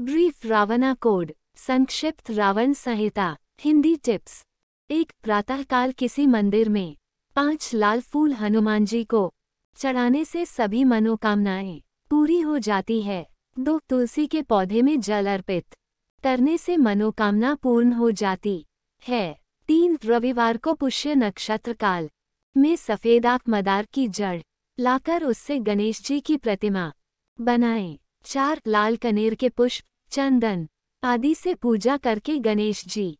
brief रावणा code संक्षिप्त रावण संहिता Hindi tips एक प्रातःकाल किसी मंदिर में पांच लाल फूल हनुमान जी को चढ़ाने से सभी मनोकामनाएं पूरी हो जाती है दो तुलसी के पौधे में जल अर्पित करने से मनोकामना पूर्ण हो जाती है तीन रविवार को पुष्य नक्षत्र काल में सफेद आक मदार की जड़ लाकर उससे गणेश जी की प्रतिमा बनाएं चार लाल कनेर के पुष्प चंदन आदि से पूजा करके गणेश जी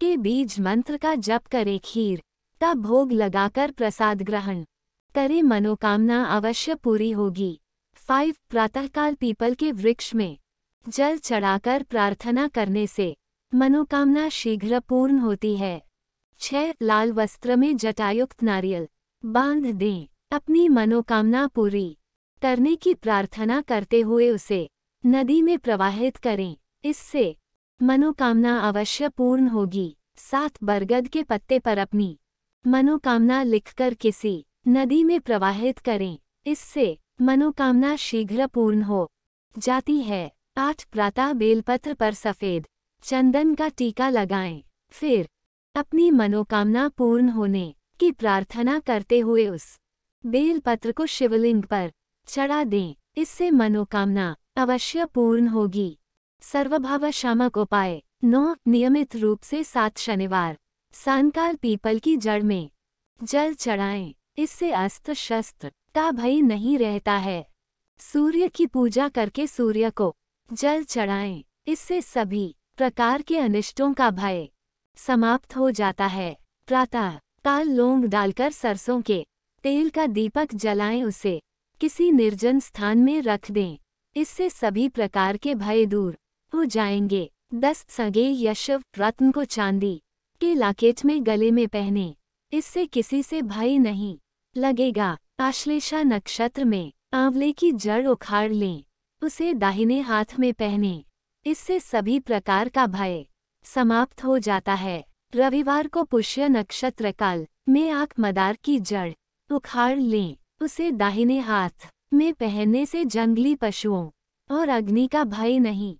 के बीज मंत्र का जप करे खीर तब भोग लगाकर प्रसाद ग्रहण करे मनोकामना अवश्य पूरी होगी फाइव प्रातःकाल पीपल के वृक्ष में जल चढ़ाकर प्रार्थना करने से मनोकामना शीघ्र पूर्ण होती है छह लाल वस्त्र में जटायुक्त नारियल बांध दें अपनी मनोकामना पूरी तरने की प्रार्थना करते हुए उसे नदी में प्रवाहित करें इससे मनोकामना अवश्य पूर्ण होगी साथ बरगद के पत्ते पर अपनी मनोकामना लिखकर किसी नदी में प्रवाहित करें इससे मनोकामना शीघ्र पूर्ण हो जाती है आठ प्रातः बेलपत्र पर सफ़ेद चंदन का टीका लगाएं फिर अपनी मनोकामना पूर्ण होने की प्रार्थना करते हुए उस बेलपत्र को शिवलिंग पर चढ़ा दें इससे मनोकामना अवश्य पूर्ण होगी सर्वभाव शामक उपाय नौ नियमित रूप से सात शनिवार सानकाल पीपल की जड़ में जल चढ़ाएं इससे अस्त्र शस्त्र का भय नहीं रहता है सूर्य की पूजा करके सूर्य को जल चढ़ाएं इससे सभी प्रकार के अनिष्टों का भय समाप्त हो जाता है प्रातः काल लौंग डालकर सरसों के तेल का दीपक जलाएं उसे किसी निर्जन स्थान में रख दें इससे सभी प्रकार के भय दूर हो जाएंगे दस सगे यशव रत्न को चांदी के लाकेट में गले में पहने इससे किसी से भय नहीं लगेगा आश्लेषा नक्षत्र में आंवले की जड़ उखाड़ लें उसे दाहिने हाथ में पहने इससे सभी प्रकार का भय समाप्त हो जाता है रविवार को पुष्य नक्षत्र काल में आंख मदार की जड़ उखाड़ लें उसे दाहिने हाथ में पहनने से जंगली पशुओं और अग्नि का भय नहीं